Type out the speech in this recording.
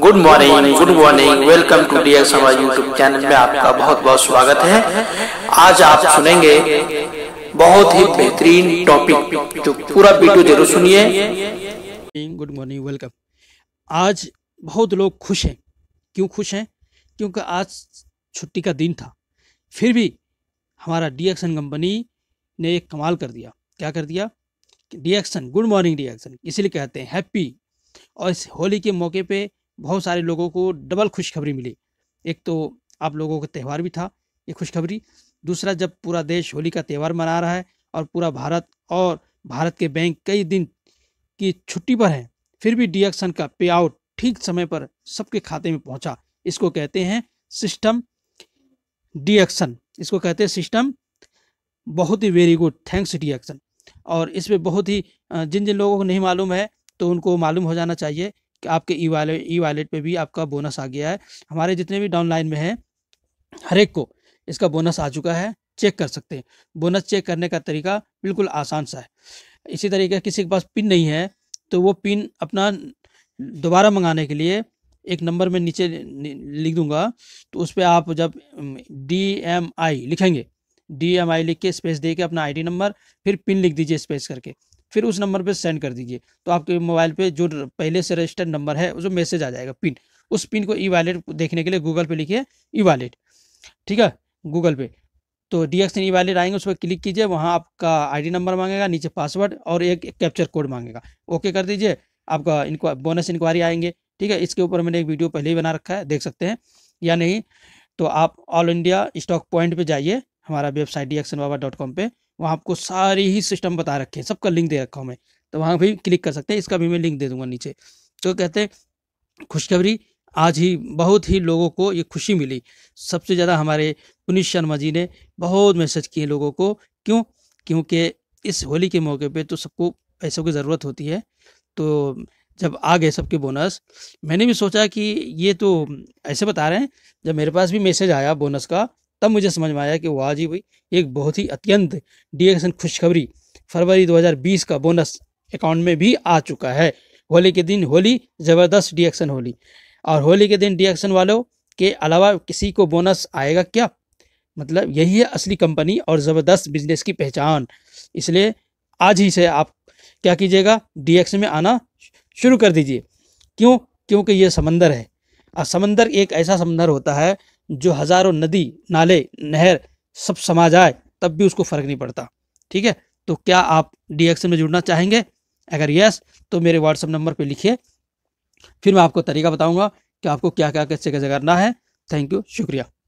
good morning good morning welcome to D X YouTube channel में आपका बहुत बहुत स्वागत है आज आप सुनेंगे बहुत ही बेहतरीन टॉपिक जो पूरा वीडियो जरूर सुनिए गुड मॉर्निंग वेलकम आज बहुत लोग खुश हैं क्यों खुश हैं क्योंकि आज छुट्टी का दिन था फिर भी हमारा डी एक्सन कंपनी ने एक कमाल कर दिया क्या कर दिया D action good morning D action इसीलिए कहते हैं हैप्पी और इस होली के मौके पे बहुत सारे लोगों को डबल खुशखबरी मिली एक तो आप लोगों का त्यौहार भी था ये खुशखबरी दूसरा जब पूरा देश होली का त्यौहार मना रहा है और पूरा भारत और भारत के बैंक कई दिन की छुट्टी पर हैं फिर भी डीएक्शन का पे आउट ठीक समय पर सबके खाते में पहुंचा इसको कहते हैं सिस्टम डीएक्शन इसको कहते हैं सिस्टम बहुत ही वेरी गुड थैंक्स डीएक्शन और इसमें बहुत ही जिन जिन लोगों को नहीं मालूम है तो उनको मालूम हो जाना चाहिए आपके ई वाले ई वालेट पर भी आपका बोनस आ गया है हमारे जितने भी डाउनलाइन में हैं हर एक को इसका बोनस आ चुका है चेक कर सकते हैं बोनस चेक करने का तरीका बिल्कुल आसान सा है इसी तरीके किसी के पास पिन नहीं है तो वो पिन अपना दोबारा मंगाने के लिए एक नंबर में नीचे लिख दूंगा तो उस पर आप जब डी एम आई लिखेंगे डी एम आई लिख के स्पेस दे के अपना आईडी नंबर फिर पिन लिख दीजिए स्पेस करके फिर उस नंबर पर सेंड कर दीजिए तो आपके मोबाइल पर जो पहले से रजिस्टर्ड नंबर है जो मैसेज आ जाएगा पिन उस पिन को ई वॉलेट देखने के लिए गूगल पे लिखिए ई वॉलेट ठीक है गूगल पे तो डी एक्स ई वॉलेट आएंगे उस पर क्लिक कीजिए वहाँ आपका आईडी नंबर मांगेगा नीचे पासवर्ड और एक कैप्चर कोड मांगेगा ओके कर दीजिए आपका इनको बोनस इंक्वायरी आएंगे ठीक है इसके ऊपर मैंने एक वीडियो पहले ही बना रखा है देख सकते हैं या नहीं तो आप ऑल इंडिया स्टॉक पॉइंट पर जाइए हमारा website D action Baba dot com पर वहाँ आपको सारी ही सिस्टम बता रखे हैं सबका लिंक दे रखा हूँ मैं तो वहाँ भी क्लिक कर सकते हैं इसका भी मैं लिंक दे दूंगा नीचे तो कहते हैं खुशखबरी आज ही बहुत ही लोगों को ये खुशी मिली सबसे ज़्यादा हमारे पुनीत शर्मा जी ने बहुत मैसेज किए लोगों को क्यों क्योंकि इस होली के मौके पे तो सबको पैसों की ज़रूरत होती है तो जब आ गए सबके बोनस मैंने भी सोचा कि ये तो ऐसे बता रहे हैं जब मेरे पास भी मैसेज आया बोनस का तब मुझे समझ में आया कि वाह जी भाई एक बहुत ही अत्यंत डी खुशखबरी फरवरी 2020 का बोनस अकाउंट में भी आ चुका है होली के दिन होली ज़बरदस्त डिएक्शन होली और होली के दिन डिएक्शन वालों के अलावा किसी को बोनस आएगा क्या मतलब यही है असली कंपनी और ज़बरदस्त बिजनेस की पहचान इसलिए आज ही से आप क्या कीजिएगा डीएक्स में आना शुरू कर दीजिए क्यों क्योंकि ये समंदर है और समंदर एक ऐसा समंदर होता है जो हज़ारों नदी नाले नहर सब समा जाए तब भी उसको फ़र्क नहीं पड़ता ठीक है तो क्या आप डीएक्शन में जुड़ना चाहेंगे अगर यस तो मेरे व्हाट्सएप नंबर पर लिखिए फिर मैं आपको तरीका बताऊंगा कि आपको क्या क्या कैसे कैसे करना है थैंक यू शुक्रिया